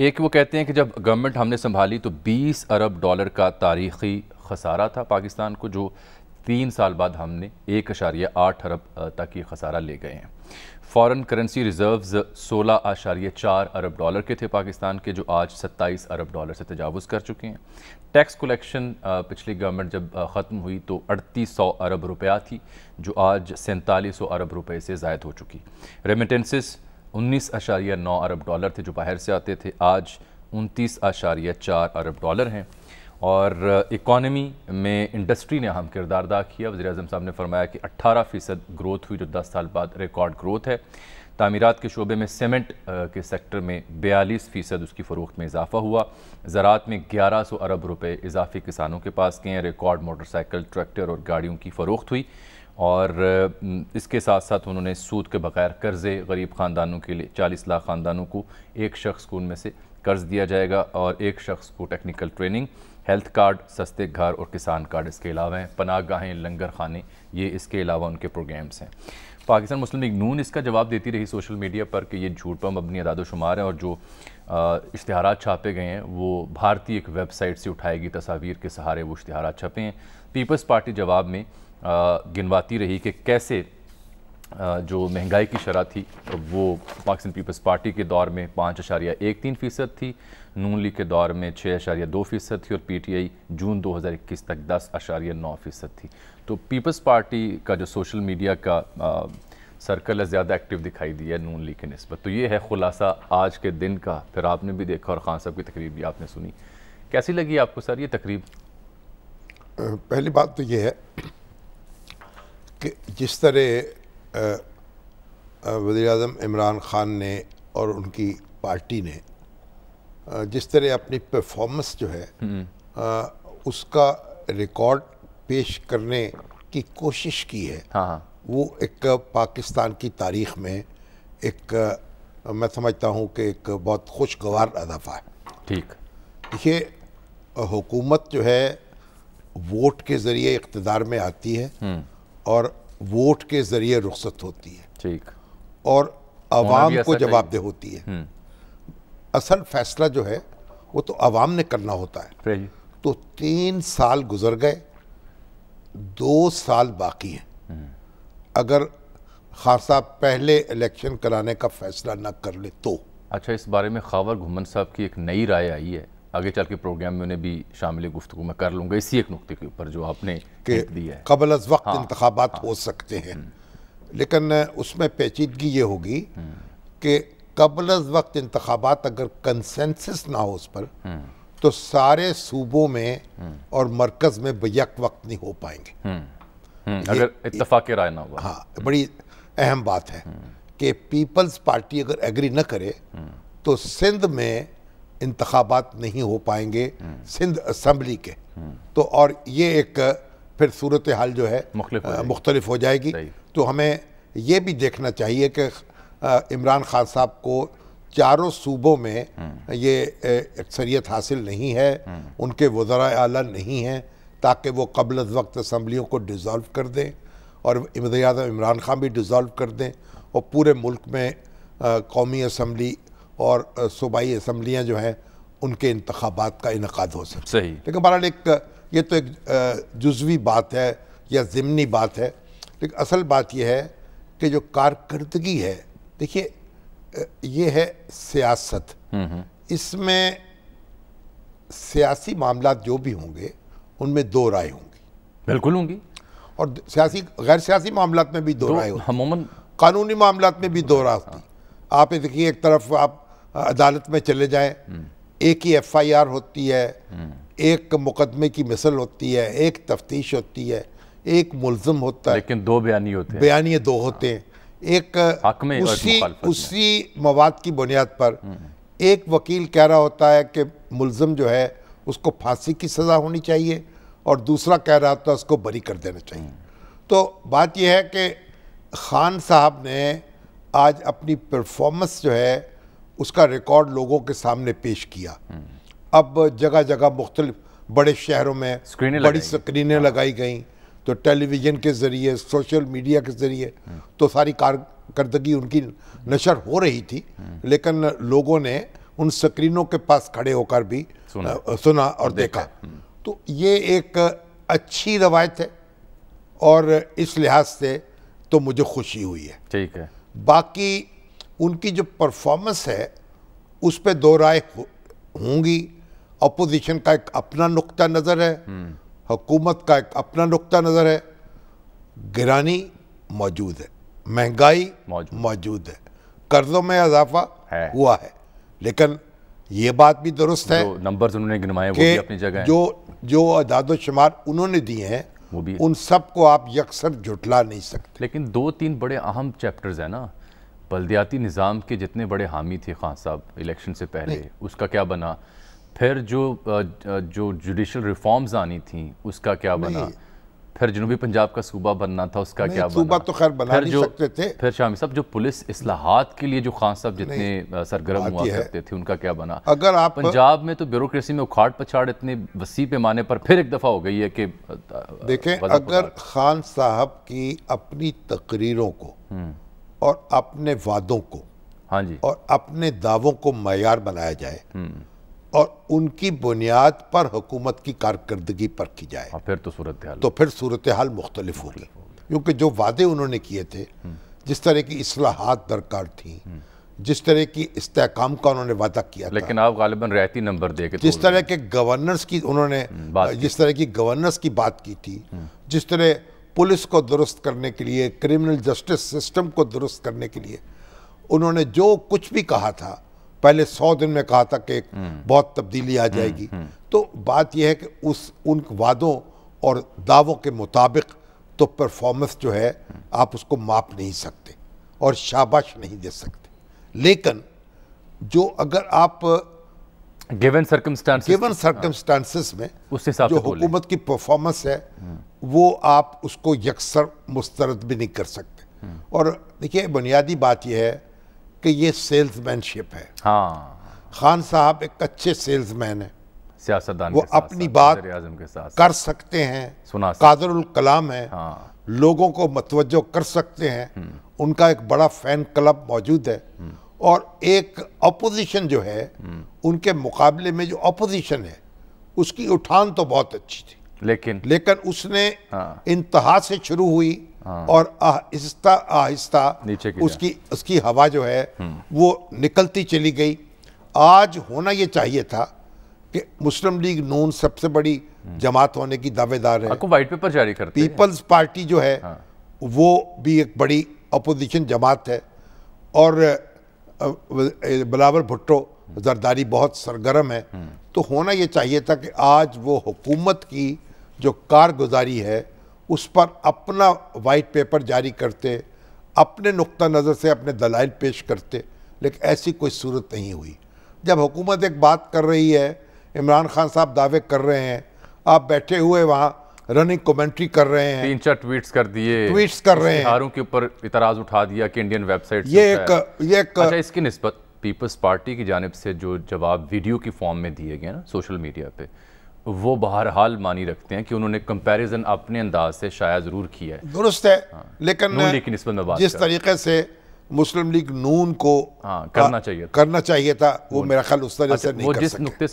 एक वो कहते हैं कि जब गवर्नमेंट हमने संभाली तो 20 अरब डॉलर का तारीखी खसारा था पाकिस्तान को जो तीन साल बाद हमने एक अशारिया आठ अरब तक ये खसारा ले गए हैं फॉरेन करेंसी रिजर्व्स सोलह आशारिया चार अरब डॉलर के थे पाकिस्तान के जो आज सत्ताईस अरब डॉलर से तजावज़ कर चुके हैं टैक्स कलेक्शन पिछली गवर्नमेंट जब ख़त्म हुई तो अड़तीस सौ अरब रुपया थी जो आज सैंतालीस सौ अरब रुपये से जायद हो चुकी रेमिटेंसिस उन्नीस आशारिया नौ अरब डॉलर थे जो बाहर से आते थे आज उनतीस आशारिया चार अरब डॉलर हैं और इकॉनमी में इंडस्ट्री ने अहम किरदार अदा किया वजी अजम साहब ने फरमाया कि अट्ठारह फ़ीसद ग्रोथ हुई जो दस साल बाद रिकॉर्ड ग्रोथ है तमीरत के शोबे में सीमेंट के सेक्टर में बयालीस फ़ीसद उसकी फ़रोख्त में इजाफा हुआ ज़रात में ग्यारह सौ अरब रुपये इजाफी किसानों के पास गए रिकॉर्ड मोटरसाइकिल ट्रैक्टर और गाड़ियों की फ़रोख्त हुई और इसके साथ साथ उन्होंने सूद के बगैर कर्ज़े गरीब ख़ानदानों के लिए चालीस लाख ख़ानदानों को एक शख्स को उनमें से कर्ज़ दिया जाएगा और एक शख्स को टेक्निकल ट्रेनिंग हेल्थ कार्ड सस्ते घर और किसान कार्ड इसके अलावा हैं पनाह गाहें लंगर खाने ये इसके अलावा उनके प्रोग्राम्स हैं पाकिस्तान मुस्लिम लीग नून इसका जवाब देती रही सोशल मीडिया पर कि ये झूठ पर मबनी अदादोशुमार हैं और जो इश्तहार छापे गए हैं वो भारतीय एक वेबसाइट से उठाएगी तस्वीर के सहारे वो इश्तहार छपे हैं पीपल्स पार्टी जवाब में गिनवाती रही कि कैसे जो महंगाई की शरह थी तो वो पाकिस्तान पीपल्स पार्टी के दौर में पाँच अशारिया एक तीन फ़ीसद थी नून लीग के दौर में छः अशारिया दो फ़ीसद थी और पी टी आई जून दो हज़ार इक्कीस तक दस अशारिया नौ फ़ीसद थी तो पीपल्स पार्टी का जो सोशल मीडिया का आ, सर्कल है ज़्यादा एक्टिव दिखाई दिया है नून लीग के नस्बत तो ये है ख़ुलासा आज के दिन का फिर आपने भी देखा और ख़ान साहब की तकरीब भी आपने सुनी कैसी लगी आपको सर ये तकरीब पहली बात तो ये है कि जिस तरह वज़ी अजम इमरान ख़ान ने और उनकी पार्टी ने जिस तरह अपनी परफॉर्मेंस जो है आ, हम्म। उसका रिकॉर्ड पेश करने की कोशिश की है हाँ, हाँ। वो एक पाकिस्तान की तारीख में एक मैं समझता हूँ कि एक बहुत खुशगवार अदाफा है ठीक ये हुकूमत जो है वोट के ज़रिए इकतदार में आती है हम्म। और वोट के ज़रिए रुख्सत होती है ठीक और आवाम को जवाबदेह होती है हम्म। असल फैसला जो है वो तो आवाम ने करना होता है तो तीन साल गुजर गए दो साल बाकी हैं हम्म। अगर साहब पहले इलेक्शन कराने का फैसला ना कर ले तो अच्छा इस बारे में खावर घुमन साहब की एक नई राय आई है आगे चल के प्रोग्राम में उन्हें भी शामिल गुफ्तु में कर लूंगा इसी एक नुकते के ऊपर जो आपने दिया है कबल अज वक्त हाँ, इंतबात हाँ, हो सकते हैं हम्म। लेकिन उसमें पेचीदगी ये होगी हम्म। कि कबल अज वक्त इंतबात अगर कंसेंसिस ना हो उस पर हम्म। तो सारे सूबों में और मरकज़ में बक वक्त नहीं हो पाएंगे अगर इतफाक राय ना हो हाँ बड़ी अहम बात है कि पीपल्स पार्टी अगर एग्री न करे तो सिंध में इंतबात नहीं हो पाएंगे सिंध असम्बली के तो और ये एक फिर सूरत हाल जो है मुख्तलिफ हो जाएगी तो हमें ये भी देखना चाहिए कि इमरान खान साहब को चारों सूबों में ये अक्सरियत हासिल नहीं है उनके वजरा अला नहीं हैं ताकि वो कबल वक्त असम्बलियों को डिज़ोल्व कर दें और इमरान खान भी डिज़ोल्व कर दें और पूरे मुल्क में कौमी असम्बली और सूबाई असम्बलियाँ जो हैं उनके इंतबात का इनका हो सके सही लेकिन बहरहाल एक ये तो एक जुजवी बात है या ज़िमनी बात है लेकिन असल बात यह है कि जो कारकर्दगी है देखिए ये है सियासत हम्म, हम्म। इसमें सियासी मामला जो भी होंगे उनमें दो राय होंगी बिल्कुल होंगी और सियासी गैर सियासी मामला में भी दो, दो राय होंगी हाँ, कानूनी मामला में भी दो राय हाँ। होती आप देखिए एक तरफ आप अदालत में चले जाएं एक ही एफआईआर होती है एक मुकदमे की मिसल होती है एक तफ्तीश होती है एक मुलजम होता है लेकिन दो बयानी होते हैं बयानी दो होते हैं हाँ। एक हक में उसी उसी मवाद की बुनियाद पर हम्म। एक वकील कह रहा होता है कि मुलजम जो है उसको फांसी की सज़ा होनी चाहिए और दूसरा कह रहा होता है उसको बरी कर देना चाहिए हम्म। तो बात यह है कि खान साहब ने आज अपनी परफॉर्मेंस जो है उसका रिकॉर्ड लोगों के सामने पेश किया अब जगह जगह मुख्तलिफ बड़े शहरों में बड़ी स्क्रीनें लगाई गई हाँ। तो टेलीविज़न के ज़रिए सोशल मीडिया के ज़रिए तो सारी कारकर्दगी उनकी नशर हो रही थी लेकिन लोगों ने उन स्क्रीनों के पास खड़े होकर भी सुना, सुना और देखा, देखा। हम्म। तो ये एक अच्छी रवायत है और इस लिहाज से तो मुझे खुशी हुई है ठीक है बाकी उनकी जो परफॉर्मेंस है उस पर दो राय होंगी अपोजिशन का एक अपना नुकता नज़र है हम्म। हुकूमत का एक अपना नुकता नज़र है गिरानी मौजूद है महंगाई मौजूद है कर्जों में इजाफा हुआ है लेकिन ये बात भी दुरुस्त है नंबर उन्होंने गिनवाए वो भी अपनी जगह जो जो अदाद शुमार उन्होंने दिए हैं वो भी उन सबको आप यकसर जुटला नहीं सकते लेकिन दो तीन बड़े अहम चैप्टर्स हैं ना बल्दियाती निज़ाम के जितने बड़े हामी थे खान साहब इलेक्शन से पहले उसका क्या बना फिर जो जो जुडिशल रिफॉर्म्स आनी थी उसका क्या बना फिर जनूबी पंजाब का सूबा बनना था उसका क्या सूबा तो खैर बना नहीं सकते थे फिर शामी साहब जो पुलिस असलाहत के लिए जो खान साहब जितने सरगर्म हुआ करते थे उनका क्या बना अगर आप पंजाब में तो ब्यूरोक्रेसी में उखाड़ पछाड़ इतने वसी पैमाने पर फिर एक दफ़ा हो गई है कि देखें अगर खान साहब की अपनी तकरीरों को हम्म। और अपने वादों को हाँ जी और अपने दावों को मैार बनाया जाए हम्म। और उनकी बुनियाद पर हुकूमत की कारकर्दगी की जाए हाँ, फिर तो सूरत हाल तो फिर सूरत हाल मुख्तलिफ होगी क्योंकि जो वादे उन्होंने किए थे हम्म। जिस तरह की असलाहत दरकार थी हम्म। जिस तरह की इस्तेकाम का उन्होंने वादा किया लेकिन आप गालिबन रहती नंबर दे के जिस तरह के गवर्नर्स की उन्होंने जिस तरह की गवर्नर्स की बात की थी जिस तरह पुलिस को दुरुस्त करने के लिए क्रिमिनल जस्टिस सिस्टम को दुरुस्त करने के लिए उन्होंने जो कुछ भी कहा था पहले सौ दिन में कहा था कि हम्म। बहुत तब्दीली आ हम्म, जाएगी हम्म। तो बात यह है कि उस उन वादों और दावों के मुताबिक तो परफॉर्मेंस जो है आप उसको माप नहीं सकते और शाबाश नहीं दे सकते लेकिन जो अगर आप गिवन सर्कमस्टांसेस गिवन सर्कमस्टांसिस में उस हिसाब जो हुकूमत की परफॉर्मेंस है वो आप उसको यकसर मुस्तरद भी नहीं कर सकते और देखिए बुनियादी बात यह है कि ये सेल्समैनशिप है हाँ खान साहब एक अच्छे सेल्समैन है सियासतदान वो अपनी बात के साथ कर सकते हैं सुना कादरुल कलाम है हाँ। लोगों को मतवजो कर सकते हैं हम्म। उनका एक बड़ा फैन क्लब मौजूद है हम्म। और एक अपोजिशन जो है हम्म। उनके मुकाबले में जो अपोजिशन है उसकी उठान तो बहुत अच्छी थी लेकिन लेकिन उसने हाँ। इंतहा से शुरू हुई हाँ। और आहिस्ता आहिस्ता नीचे उसकी उसकी हवा जो है हम्म। वो निकलती चली गई आज होना ये चाहिए था कि मुस्लिम लीग नून सबसे बड़ी हम्म। जमात होने की दावेदार है वाइट पेपर जारी करते पीपल्स पार्टी जो है हाँ। वो भी एक बड़ी अपोजिशन जमात है और बिलावर भुट्टो हम्म। जरदारी बहुत सरगर्म है तो होना ये चाहिए था कि आज वो हुकूमत की जो कारगुजारी है उस पर अपना वाइट पेपर जारी करते अपने नुक़ नज़र से अपने दलाइल पेश करते लेकिन ऐसी कोई सूरत नहीं हुई जब हुकूमत एक बात कर रही है इमरान खान साहब दावे कर रहे हैं आप बैठे हुए वहाँ रनिंग कमेंट्री कर रहे हैं तीन चार ट्वीट्स कर दिए ट्वीट्स कर रहे हैं के ऊपर इतराज उठा दिया कि इंडियन वेबसाइट ये एक ये एक अच्छा इसकी नस्बत पीपल्स पार्टी की जानब से जो जवाब वीडियो की फॉर्म में दिए गए ना सोशल मीडिया पे वो बहरहाल मानी रखते हैं कि उन्होंने कंपैरिजन अपने अंदाज से शाया ज़रूर किया है दुरुस्त है हाँ। लेकिन लेकिन इस बात जिस तरीके से मुस्लिम लीग नून को हाँ, करना चाहिए करना चाहिए था वो मेरा ख्याल उस तरह से अच्छा, नहीं वो जिस नुकते